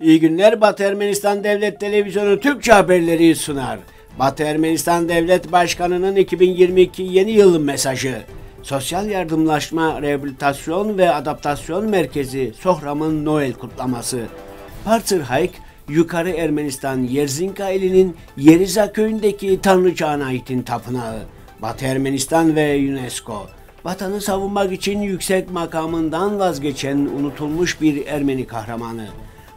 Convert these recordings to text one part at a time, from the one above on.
İyi günler Batı Ermenistan Devlet Televizyonu Türkçe haberleri sunar. Batı Ermenistan Devlet Başkanı'nın 2022 yeni yıl mesajı. Sosyal Yardımlaşma, Rehabilitasyon ve Adaptasyon Merkezi Sohram'ın Noel kutlaması. Partır Hayk, Yukarı Ermenistan Yerzinka elinin Yeriza köyündeki Tanrıca Anait'in tapınağı. Batı Ermenistan ve UNESCO. Vatanı savunmak için yüksek makamından vazgeçen unutulmuş bir Ermeni kahramanı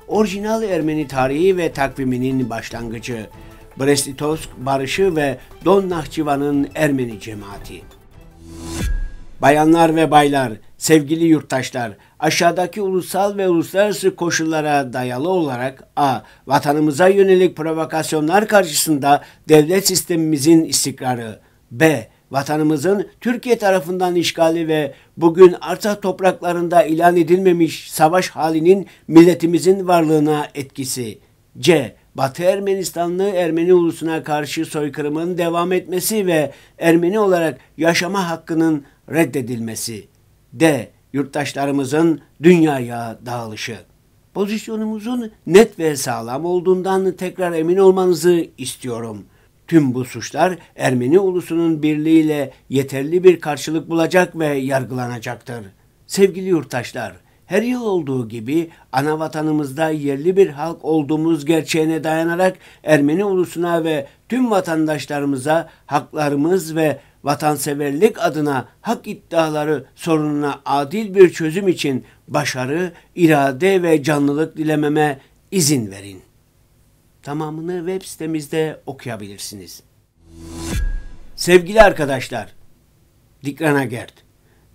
orijinal Ermeni tarihi ve takviminin başlangıcı, brest barışı ve Don Nahçıvan'ın Ermeni cemaati. Bayanlar ve baylar, sevgili yurttaşlar, aşağıdaki ulusal ve uluslararası koşullara dayalı olarak a. Vatanımıza yönelik provokasyonlar karşısında devlet sistemimizin istikrarı, b vatanımızın Türkiye tarafından işgali ve bugün arsa topraklarında ilan edilmemiş savaş halinin milletimizin varlığına etkisi. C. Batı Ermenistanlı Ermeni ulusuna karşı soykırımın devam etmesi ve Ermeni olarak yaşama hakkının reddedilmesi. D. Yurttaşlarımızın dünyaya dağılışı. Pozisyonumuzun net ve sağlam olduğundan tekrar emin olmanızı istiyorum.'' Tüm bu suçlar Ermeni ulusunun birliğiyle yeterli bir karşılık bulacak ve yargılanacaktır. Sevgili yurttaşlar, her yıl olduğu gibi ana vatanımızda yerli bir halk olduğumuz gerçeğine dayanarak Ermeni ulusuna ve tüm vatandaşlarımıza haklarımız ve vatanseverlik adına hak iddiaları sorununa adil bir çözüm için başarı, irade ve canlılık dilememe izin verin. Tamamını web sitemizde okuyabilirsiniz. Sevgili arkadaşlar, Dikrana Gert.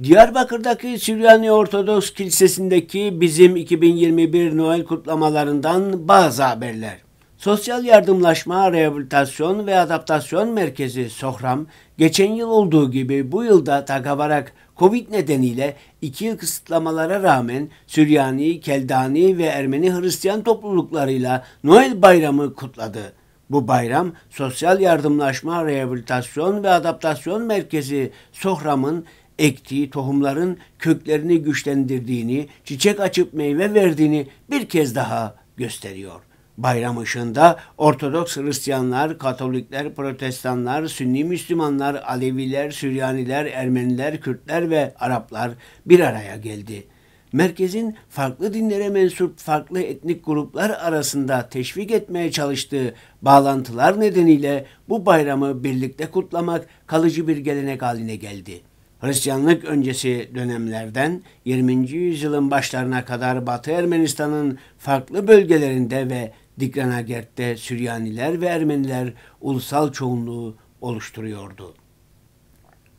Diyarbakır'daki Süryani Ortodoks Kilisesi'ndeki bizim 2021 Noel kutlamalarından bazı haberler. Sosyal Yardımlaşma, Rehabilitasyon ve Adaptasyon Merkezi Sohram, geçen yıl olduğu gibi bu yılda Tagavarak Covid nedeniyle iki yıl kısıtlamalara rağmen Süryani, Keldani ve Ermeni Hristiyan topluluklarıyla Noel Bayramı kutladı. Bu bayram Sosyal Yardımlaşma, Rehabilitasyon ve Adaptasyon Merkezi Sohram'ın ektiği tohumların köklerini güçlendirdiğini, çiçek açıp meyve verdiğini bir kez daha gösteriyor bayram ışığında Ortodoks Hristiyanlar, Katolikler, Protestanlar, Sünni Müslümanlar, Aleviler, Süryaniler, Ermeniler, Kürtler ve Araplar bir araya geldi. Merkezin farklı dinlere mensup farklı etnik gruplar arasında teşvik etmeye çalıştığı bağlantılar nedeniyle bu bayramı birlikte kutlamak kalıcı bir gelenek haline geldi. Hristiyanlık öncesi dönemlerden 20. yüzyılın başlarına kadar Batı Ermenistan'ın farklı bölgelerinde ve Dikranagert'te Süryaniler ve Ermeniler ulusal çoğunluğu oluşturuyordu.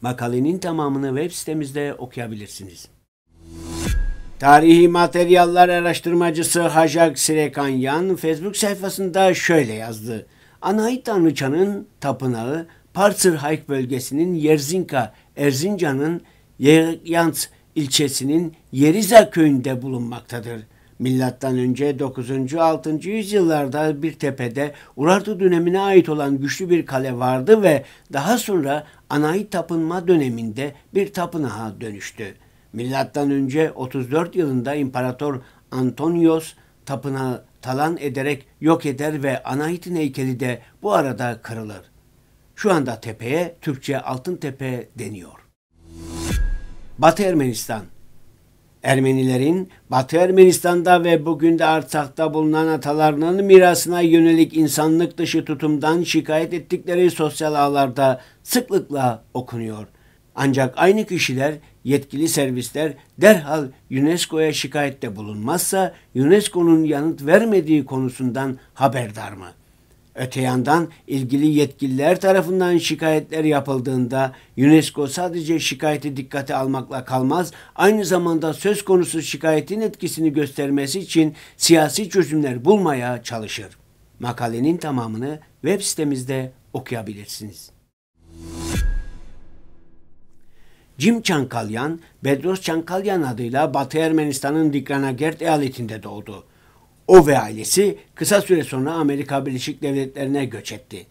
Makalenin tamamını web sitemizde okuyabilirsiniz. Tarihi materyaller araştırmacısı Hajak Sirekanyan Facebook sayfasında şöyle yazdı. Anahit Tanrıçanın tapınağı Parsır Hayk bölgesinin Yerzinka, Erzincan'ın Yeryans ilçesinin Yeriza köyünde bulunmaktadır. Milattan önce 9. 6. yüzyıllarda bir tepede Urartu dönemine ait olan güçlü bir kale vardı ve daha sonra Anayi tapınma döneminde bir tapınağa dönüştü. Milattan önce 34 yılında İmparator Antonios tapınağı talan ederek yok eder ve Anahit'in heykeli de bu arada kırılır. Şu anda tepeye Türkçe Altın Tepe deniyor. Batı Ermenistan Ermenilerin Batı Ermenistan'da ve bugün de Artsak'ta bulunan atalarının mirasına yönelik insanlık dışı tutumdan şikayet ettikleri sosyal ağlarda sıklıkla okunuyor. Ancak aynı kişiler yetkili servisler derhal UNESCO'ya şikayette bulunmazsa UNESCO'nun yanıt vermediği konusundan haberdar mı? Öte yandan ilgili yetkililer tarafından şikayetler yapıldığında UNESCO sadece şikayeti dikkate almakla kalmaz, aynı zamanda söz konusu şikayetin etkisini göstermesi için siyasi çözümler bulmaya çalışır. Makalenin tamamını web sitemizde okuyabilirsiniz. Jim Çankalyan, Bedros Çankalyan adıyla Batı Ermenistan'ın Dikranagert eyaletinde doğdu. O ve ailesi kısa süre sonra Amerika Birleşik Devletleri'ne göç etti.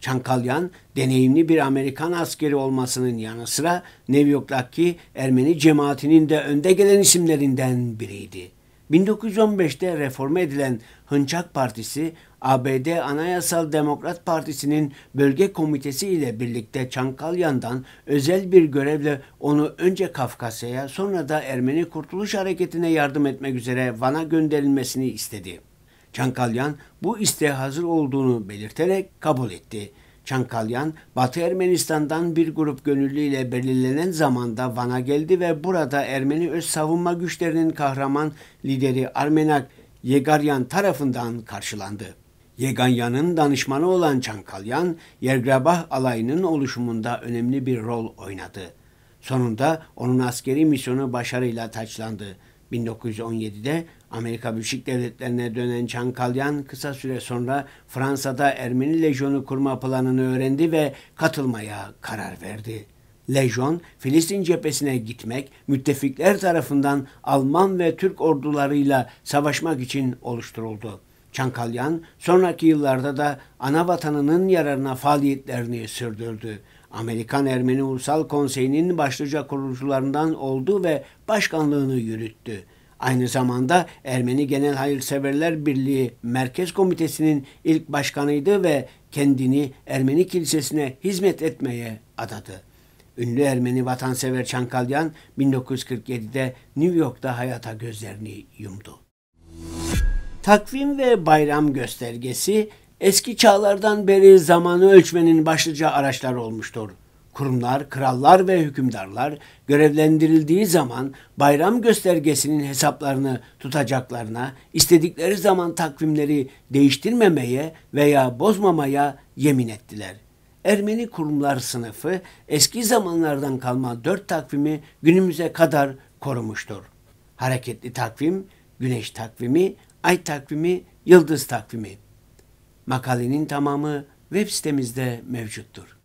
Çankalyan deneyimli bir Amerikan askeri olmasının yanı sıra New York'taki Ermeni cemaatinin de önde gelen isimlerinden biriydi. 1915'te reforme edilen Hınçak Partisi ABD Anayasal Demokrat Partisi'nin bölge komitesi ile birlikte Çankalyan'dan özel bir görevle onu önce Kafkasya'ya sonra da Ermeni Kurtuluş Hareketi'ne yardım etmek üzere Van'a gönderilmesini istedi. Çankalyan bu isteğe hazır olduğunu belirterek kabul etti. Çankalyan, Batı Ermenistan'dan bir grup gönüllüyle belirlenen zamanda Van'a geldi ve burada Ermeni öz savunma güçlerinin kahraman lideri Armenak Yegaryan tarafından karşılandı. Yeganya'nın danışmanı olan Çankalyan, Yergrabah alayının oluşumunda önemli bir rol oynadı. Sonunda onun askeri misyonu başarıyla taçlandı. 1917'de Amerika Birleşik Devletleri'ne dönen Çankalyan kısa süre sonra Fransa'da Ermeni lejyonu kurma planını öğrendi ve katılmaya karar verdi. Lejyon, Filistin cephesine gitmek, müttefikler tarafından Alman ve Türk ordularıyla savaşmak için oluşturuldu. Çankalyan sonraki yıllarda da ana vatanının yararına faaliyetlerini sürdürdü. Amerikan Ermeni Ulusal Konseyi'nin başlıca kurucularından oldu ve başkanlığını yürüttü. Aynı zamanda Ermeni Genel Hayırseverler Birliği Merkez Komitesi'nin ilk başkanıydı ve kendini Ermeni Kilisesi'ne hizmet etmeye adadı. Ünlü Ermeni vatansever Çankalyan 1947'de New York'ta hayata gözlerini yumdu. Takvim ve bayram göstergesi eski çağlardan beri zamanı ölçmenin başlıca araçlar olmuştur. Kurumlar, krallar ve hükümdarlar görevlendirildiği zaman bayram göstergesinin hesaplarını tutacaklarına, istedikleri zaman takvimleri değiştirmemeye veya bozmamaya yemin ettiler. Ermeni kurumlar sınıfı eski zamanlardan kalma dört takvimi günümüze kadar korumuştur. Hareketli takvim, güneş takvimi, ay takvimi, yıldız takvimi. Makalenin tamamı web sitemizde mevcuttur.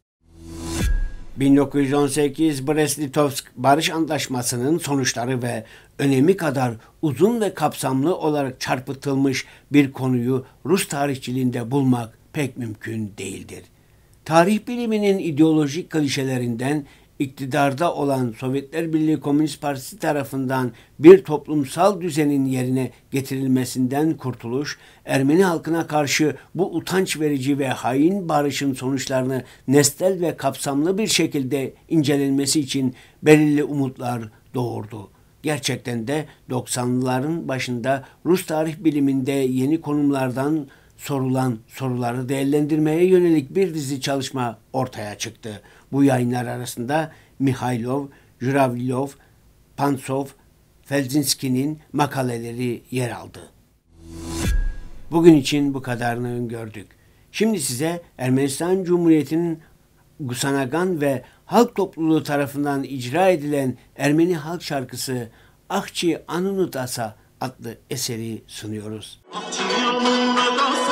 1918 Brest-Litovsk Barış Antlaşması'nın sonuçları ve önemi kadar uzun ve kapsamlı olarak çarpıtılmış bir konuyu Rus tarihçiliğinde bulmak pek mümkün değildir. Tarih biliminin ideolojik klişelerinden iktidarda olan Sovyetler Birliği Komünist Partisi tarafından bir toplumsal düzenin yerine getirilmesinden kurtuluş, Ermeni halkına karşı bu utanç verici ve hain barışın sonuçlarını nestel ve kapsamlı bir şekilde incelenmesi için belirli umutlar doğurdu. Gerçekten de 90'ların başında Rus tarih biliminde yeni konumlardan sorulan soruları değerlendirmeye yönelik bir dizi çalışma ortaya çıktı. Bu yayınlar arasında Mihailov, Juravlov, Pansov, Felzinski'nin makaleleri yer aldı. Bugün için bu kadarını gördük. Şimdi size Ermenistan Cumhuriyeti'nin Gusanagan ve halk topluluğu tarafından icra edilen Ermeni halk şarkısı Ahçı Anunut Asa adlı eseri sunuyoruz. Ahçı